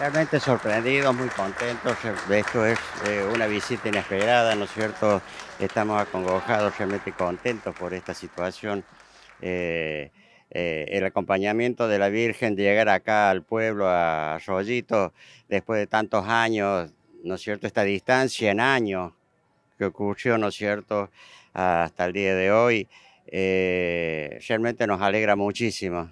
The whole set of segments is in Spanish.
Realmente sorprendidos, muy contentos. Esto es eh, una visita inesperada, ¿no es cierto? Estamos acongojados, realmente contentos por esta situación. Eh, eh, el acompañamiento de la Virgen de llegar acá al pueblo, a Rollito, después de tantos años, ¿no es cierto? Esta distancia en años que ocurrió, ¿no es cierto? Hasta el día de hoy, realmente nos alegra muchísimo.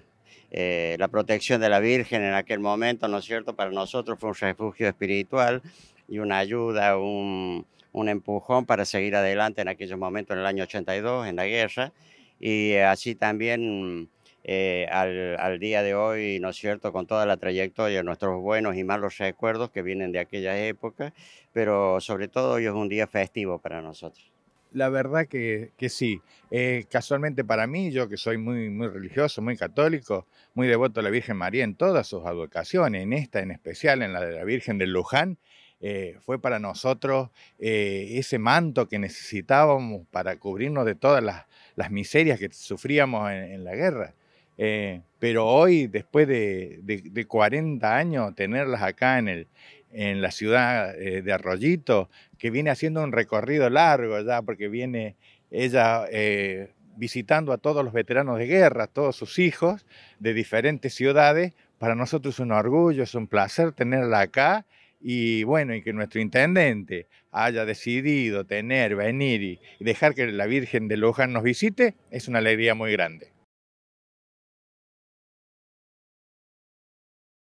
Eh, la protección de la Virgen en aquel momento, ¿no es cierto? Para nosotros fue un refugio espiritual y una ayuda, un, empujón para seguir adelante en aquellos momentos, en el año 82, en la guerra, y eh, así también eh, al, al, día de hoy, ¿no es cierto?, con toda la trayectoria, nuestros buenos y malos recuerdos que vienen de aquella época, pero sobre todo hoy es un día festivo para nosotros la verdad que, sí. Eh, casualmente para mí, yo que soy muy, muy religioso, muy católico, muy devoto a la Virgen María en todas sus advocaciones, en esta en especial, en la de la Virgen de Luján, eh, fue para nosotros eh, ese manto que necesitábamos para cubrirnos de todas las, miserias que sufríamos en la guerra. Eh, pero hoy, después de, 40 años, tenerlas acá en, en la ciudad eh, de Arroyito, que viene haciendo un recorrido largo ya, porque viene ella eh, visitando a todos los veteranos de guerra, a todos sus hijos de diferentes ciudades. Para nosotros es un orgullo, es un placer tenerla acá y bueno, y que nuestro intendente haya decidido tener, venir y dejar que la Virgen de Luján nos visite, es una alegría muy grande.